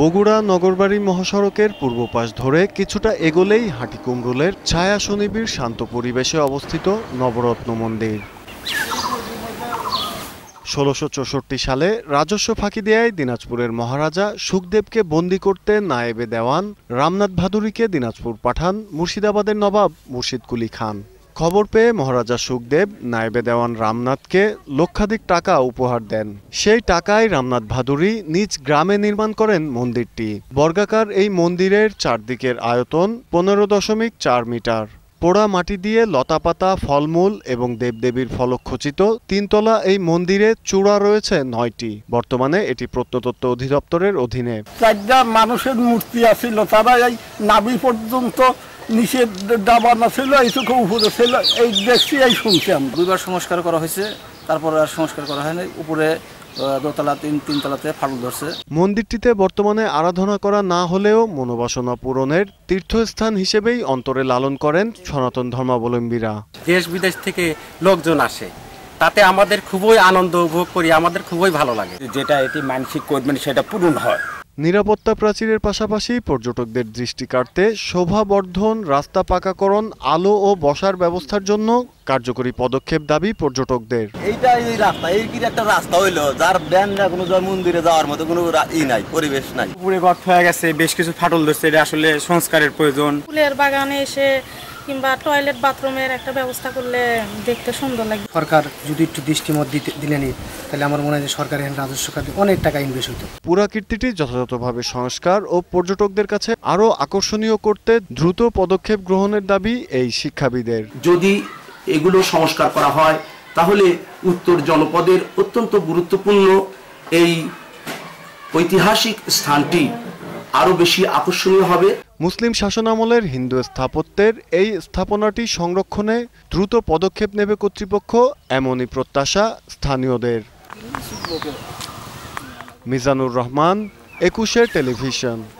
বগুড়া নগরবাড়ি মহাসড়কের পূর্ব পাশ ধরে কিছুটা এগোলেই কুমরুলের ছায়া সুনিবিড় শান্ত পরিবেশে অবস্থিত নবরত্ন মন্দির ষোলোশো চৌষট্টি সালে রাজস্ব ফাঁকি দেয় দিনাজপুরের মহারাজা সুখদেবকে বন্দি করতে নায়েবে দেওয়ান রামনাথ ভাদুরীকে দিনাজপুর পাঠান মুর্শিদাবাদের নবাব মুর্শিদকুলি খান খবর পেয়ে মহারাজা সুখদেব নায়েবে দেওয়ান রামনাথকে লক্ষাধিক টাকা উপহার দেন সেই টাকায় রামনাথ ভাদুরী নিজ গ্রামে নির্মাণ করেন মন্দিরটি বর্গাকার এই মন্দিরের চারদিকের আয়তন পনেরো দশমিক চার মিটার পোড়া মাটি দিয়ে লতাপাতা ফলমূল এবং দেবদেবীর ফলকখচিত তিনতলা এই মন্দিরে চূড়া রয়েছে নয়টি বর্তমানে এটি প্রত্নতত্ত্ব অধিদপ্তরের অধীনে চারটা মানুষের মূর্তি আছিল তারা এই নাবি পর্যন্ত নিচে দাবানা ছিল এইটুকু উপরে ছিল এই দেখছি এই শুনছি আমরা দুইবার সংস্কার করা হয়েছে তারপর আর সংস্কার করা হয়নি উপরে দোতলা তিন তিনতলাতে ফাটল ধরছে মন্দিরটিতে বর্তমানে আরাধনা করা না হলেও মনোবাসনা পূরণের তীর্থস্থান হিসেবেই অন্তরে লালন করেন সনাতন ধর্মাবলম্বীরা দেশ বিদেশ থেকে লোকজন আসে তাতে আমাদের খুবই আনন্দ উপভোগ করি আমাদের খুবই ভালো লাগে যেটা এটি মানসিক করবেন সেটা পূরণ হয় নিরাপত্তা প্রাচীরের পাশাপাশি পর্যটকদের দৃষ্টি কাটতে শোভাবর্ধন রাস্তা পাকাকরণ আলো ও বসার ব্যবস্থার জন্য কার্যকরী পদক্ষেপ দাবি পর্যটকদের এইটা এই রাস্তা এই কি একটা রাস্তা হইলো যার ব্যান না কোনো মন্দিরে যাওয়ার মতো কোনো ই নাই পরিবেশ নাই পুরে গর্ত হয়ে গেছে বেশ কিছু ফাটল ধরছে এটা আসলে সংস্কারের প্রয়োজন ফুলের বাগানে এসে কিংবা টয়লেট বাথরুমের একটা ব্যবস্থা করলে দেখতে সুন্দর লাগবে সরকার যদি একটু দৃষ্টিমত দিলেনি তাহলে আমার মনে হয় যে সরকার এখানে রাজস্ব খাতে অনেক টাকা ইনভেস্ট হতো পুরাকীর্তিটি যথাযথভাবে সংস্কার ও পর্যটকদের কাছে আরও আকর্ষণীয় করতে দ্রুত পদক্ষেপ গ্রহণের দাবি এই শিক্ষাবিদের যদি এগুলো সংস্কার করা হয় তাহলে উত্তর জনপদের অত্যন্ত গুরুত্বপূর্ণ এই ঐতিহাসিক স্থানটি আরও বেশি আকর্ষণীয় হবে মুসলিম শাসনামলের হিন্দু স্থাপত্যের এই স্থাপনাটি সংরক্ষণে দ্রুত পদক্ষেপ নেবে কর্তৃপক্ষ এমনই প্রত্যাশা স্থানীয়দের মিজানুর রহমান একুশে টেলিভিশন